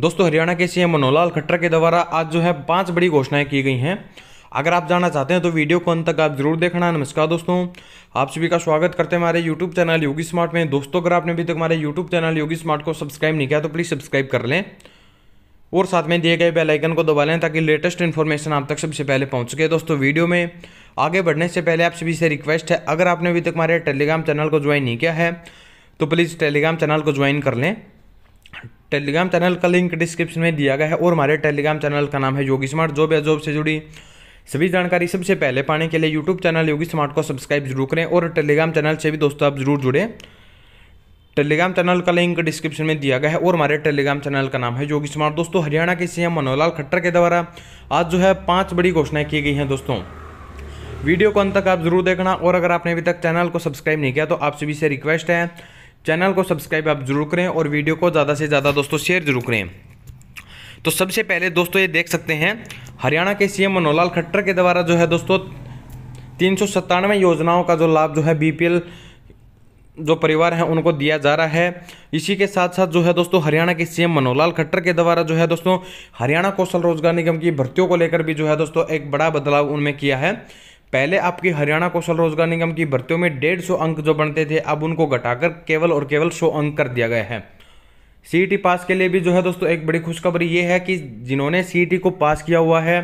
दोस्तों हरियाणा के सीएम मनोहर खट्टर के द्वारा आज जो है पांच बड़ी घोषणाएं की गई हैं अगर आप जानना चाहते हैं तो वीडियो को अंत तक आप जरूर देखना नमस्कार दोस्तों आप सभी का स्वागत करते हैं हमारे यूट्यूब चैनल योगी स्मार्ट में दोस्तों अगर आपने अभी तक हमारे यूट्यूब चैनल योगी स्मार्ट को सब्सक्राइब नहीं किया तो प्लीज़ सब्सक्राइब कर लें और साथ में दिए गए बेलाइकन को दबा लें ताकि लेटेस्ट इन्फॉर्मेशन आप तक सबसे पहले पहुँच सके दोस्तों वीडियो में आगे बढ़ने से पहले आप सभी से रिक्वेस्ट है अगर आपने अभी तक हमारे टेलीग्राम चैनल को ज्वाइन नहीं किया है तो प्लीज़ टेलीग्राम चैनल को ज्वाइन कर लें टेलीग्राम चैनल का लिंक डिस्क्रिप्शन में दिया गया है और हमारे टेलीग्राम चैनल का नाम है योगी स्मार्ट जॉब या जॉब से जुड़ी सभी जानकारी सबसे पहले पाने के लिए यूट्यूब चैनल योगी स्मार्ट को सब्सक्राइब जरूर करें और टेलीग्राम चैनल से भी दोस्तों आप जरूर जुड़ें टेलीग्राम चैनल का लिंक डिस्क्रिप्शन में दिया गया है और हमारे टेलीग्राम चैनल का नाम है योगी स्मार्ट दोस्तों हरियाणा के सीएम मनोहर लाल खट्टर के द्वारा आज जो है पांच बड़ी घोषणाएं की गई हैं दोस्तों वीडियो को अंत तक आप जरूर देखना और अगर आपने अभी तक चैनल को सब्सक्राइब नहीं किया तो आप सभी से रिक्वेस्ट है चैनल को सब्सक्राइब आप ज़रूर करें और वीडियो को ज़्यादा से ज़्यादा दोस्तों शेयर ज़रूर करें तो सबसे पहले दोस्तों ये देख सकते हैं हरियाणा के सीएम मनोहर खट्टर के द्वारा जो है दोस्तों तीन योजनाओं का जो लाभ जो है बीपीएल जो परिवार हैं उनको दिया जा रहा है इसी के साथ साथ जो है दोस्तों हरियाणा के सीएम मनोहर खट्टर के द्वारा जो है दोस्तों हरियाणा कौशल रोजगार निगम की भर्तियों को लेकर भी जो है दोस्तों एक बड़ा बदलाव उनमें किया है पहले आपकी हरियाणा कौशल रोजगार निगम की भर्तियों में डेढ़ सौ अंक जो बनते थे अब उनको घटाकर केवल और केवल सौ अंक कर दिया गया है सी e पास के लिए भी जो है दोस्तों एक बड़ी खुशखबरी ये है कि जिन्होंने सी e को पास किया हुआ है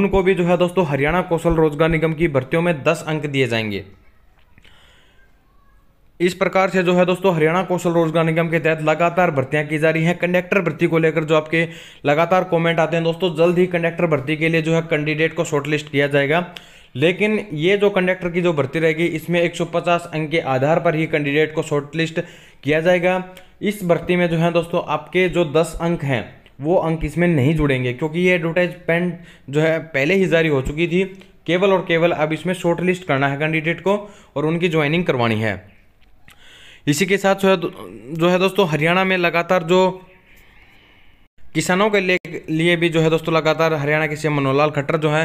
उनको भी जो है दोस्तों हरियाणा कौशल रोजगार निगम की भर्तियों में दस अंक दिए जाएंगे इस प्रकार से जो है दोस्तों हरियाणा कौशल रोजगार निगम के तहत लगातार भर्तियां की जा रही हैं कंडक्टर भर्ती को लेकर जो आपके लगातार कमेंट आते हैं दोस्तों जल्द ही कंडक्टर भर्ती के लिए जो है कैंडिडेट को शॉर्टलिस्ट किया जाएगा लेकिन ये जो कंडक्टर की जो भर्ती रहेगी इसमें 150 अंक के आधार पर ही कैंडिडेट को शॉर्टलिस्ट किया जाएगा इस भर्ती में जो है दोस्तों आपके जो 10 अंक हैं वो अंक इसमें नहीं जुड़ेंगे क्योंकि ये एडवर्टाइजमेंट जो है पहले ही जारी हो चुकी थी केवल और केवल अब इसमें शॉर्ट लिस्ट करना है कैंडिडेट को और उनकी ज्वाइनिंग करवानी है इसी के साथ जो है जो है दोस्तों हरियाणा में लगातार जो किसानों के लिए भी जो है दोस्तों लगातार हरियाणा के सीएम मनोहर खट्टर जो है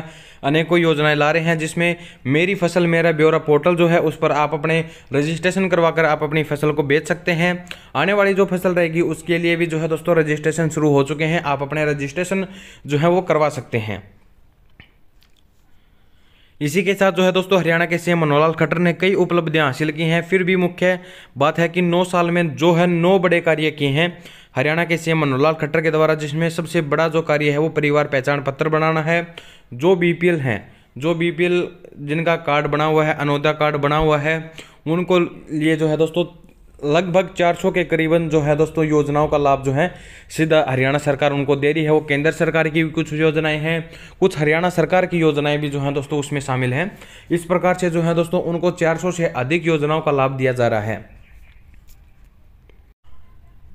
अनेकों योजनाएं ला रहे हैं जिसमें मेरी फसल मेरा ब्यौरा पोर्टल जो है उस पर आप अपने रजिस्ट्रेशन करवाकर आप अपनी फसल को बेच सकते हैं आने वाली जो फसल रहेगी उसके लिए भी जो है दोस्तों रजिस्ट्रेशन शुरू हो चुके हैं आप अपने रजिस्ट्रेशन जो है वो करवा सकते हैं इसी के साथ जो है दोस्तों हरियाणा के सीएम मनोहर लाल खट्टर ने कई उपलब्धियां हासिल की हैं फिर भी मुख्य बात है कि नौ साल में जो है नौ बड़े कार्य किए हैं हरियाणा के सीएम मनोहर लाल खट्टर के द्वारा जिसमें सबसे बड़ा जो कार्य है वो परिवार पहचान पत्र बनाना है जो बीपीएल हैं जो बीपीएल जिनका कार्ड बना हुआ है अनोदा कार्ड बना हुआ है उनको लिए जो है दोस्तों लगभग 400 के करीबन जो है दोस्तों योजनाओं का लाभ जो है सीधा हरियाणा सरकार उनको दे रही है वो केंद्र सरकार की भी कुछ योजनाएं हैं कुछ हरियाणा सरकार की योजनाएं भी जो हैं दोस्तों उसमें शामिल हैं इस प्रकार से जो है दोस्तों उनको 400 से अधिक योजनाओं का लाभ दिया जा रहा है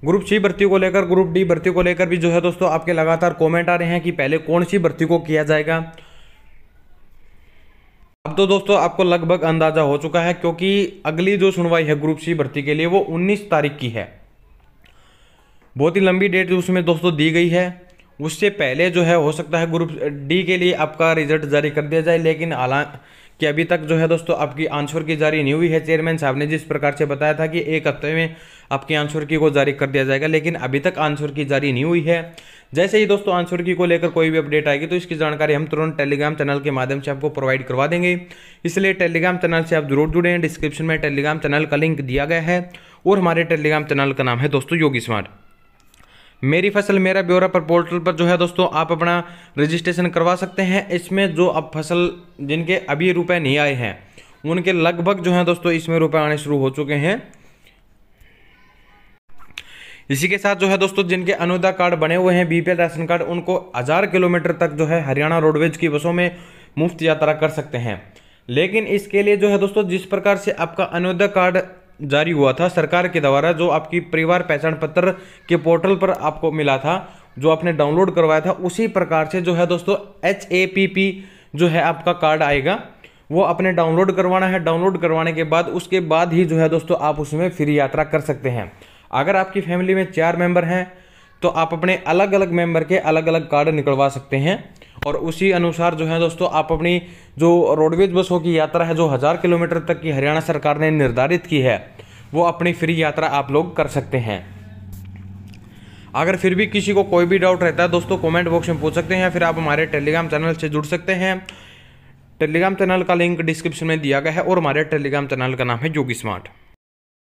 ग्रुप सी भर्ती को लेकर ग्रुप डी भर्ती को लेकर भी जो है दोस्तों आपके लगातार कमेंट आ रहे हैं कि पहले कौन सी भर्ती को किया जाएगा अब तो दोस्तों आपको लगभग अंदाजा हो चुका है क्योंकि अगली जो सुनवाई है ग्रुप सी भर्ती के लिए वो 19 तारीख की है बहुत ही लंबी डेट उसमें दोस्तों दी गई है उससे पहले जो है हो सकता है ग्रुप डी के लिए आपका रिजल्ट जारी कर दिया जाए लेकिन कि अभी तक जो है दोस्तों आपकी आंसर की जारी नहीं हुई है चेयरमैन साहब ने जिस प्रकार से बताया था कि एक हफ्ते में आपकी आंसर की को जारी कर दिया जाएगा लेकिन अभी तक आंसर की जारी नहीं हुई है जैसे ही दोस्तों आंसर की को लेकर कोई भी अपडेट आएगी तो इसकी जानकारी हम तुरंत टेलीग्राम चैनल के माध्यम से आपको प्रोवाइड करवा देंगे इसलिए टेलीग्राम चैनल से आप जरूर जुड़े हैं डिस्क्रिप्शन में टेलीग्राम चैनल का लिंक दिया गया है और हमारे टेलीग्राम चैनल का नाम है दोस्तों योगी स्मार्ट मेरी फसल मेरा ब्यौरा पर पोर्टल पर जो है दोस्तों आप अपना रजिस्ट्रेशन करवा सकते हैं इसमें जो अब फसल जिनके अभी रुपए नहीं आए हैं उनके लगभग जो है दोस्तों इसमें रुपए आने शुरू हो चुके हैं इसी के साथ जो है दोस्तों जिनके अनुदा कार्ड बने हुए हैं बीपीएल राशन कार्ड उनको हज़ार किलोमीटर तक जो है हरियाणा रोडवेज की बसों में मुफ्त यात्रा कर सकते हैं लेकिन इसके लिए जो है दोस्तों जिस प्रकार से आपका अनुदा कार्ड जारी हुआ था सरकार के द्वारा जो आपकी परिवार पहचान पत्र के पोर्टल पर आपको मिला था जो आपने डाउनलोड करवाया था उसी प्रकार से जो है दोस्तों एच ए पी पी जो है आपका कार्ड आएगा वो अपने डाउनलोड करवाना है डाउनलोड करवाने के बाद उसके बाद ही जो है दोस्तों आप उसमें फ्री यात्रा कर सकते हैं अगर आपकी फैमिली में चार मेंबर हैं तो आप अपने अलग अलग मेंबर के अलग अलग कार्ड निकलवा सकते हैं और उसी अनुसार जो है दोस्तों आप अपनी जो रोडवेज बसों की यात्रा है जो हज़ार किलोमीटर तक की हरियाणा सरकार ने निर्धारित की है वो अपनी फ्री यात्रा आप लोग कर सकते हैं अगर फिर भी किसी को कोई भी डाउट रहता है दोस्तों कमेंट बॉक्स में पूछ सकते हैं या फिर आप हमारे टेलीग्राम चैनल से जुड़ सकते हैं टेलीग्राम चैनल का लिंक डिस्क्रिप्शन में दिया गया है और हमारे टेलीग्राम चैनल का नाम है योगी स्मार्ट